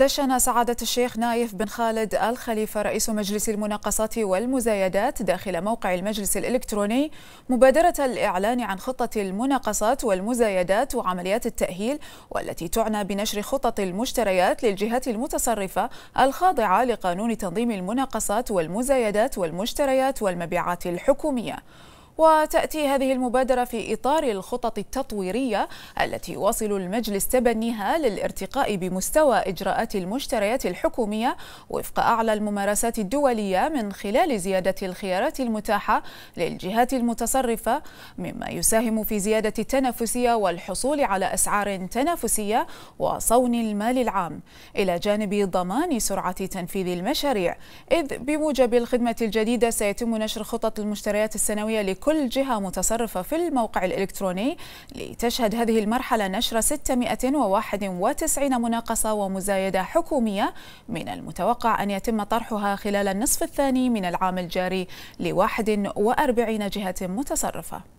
دشن سعادة الشيخ نايف بن خالد الخليفة رئيس مجلس المناقصات والمزايدات داخل موقع المجلس الإلكتروني مبادرة الإعلان عن خطة المناقصات والمزايدات وعمليات التأهيل والتي تعنى بنشر خطط المشتريات للجهات المتصرفة الخاضعة لقانون تنظيم المناقصات والمزايدات والمشتريات والمبيعات الحكومية وتأتي هذه المبادرة في إطار الخطط التطويرية التي يواصل المجلس تبنيها للارتقاء بمستوى إجراءات المشتريات الحكومية وفق أعلى الممارسات الدولية من خلال زيادة الخيارات المتاحة للجهات المتصرفة مما يساهم في زيادة التنافسية والحصول على أسعار تنافسية وصون المال العام إلى جانب ضمان سرعة تنفيذ المشاريع إذ بموجب الخدمة الجديدة سيتم نشر خطط المشتريات السنوية لكل كل جهة متصرفة في الموقع الإلكتروني لتشهد هذه المرحلة نشر 691 مناقصة ومزايدة حكومية من المتوقع أن يتم طرحها خلال النصف الثاني من العام الجاري ل 41 جهة متصرفة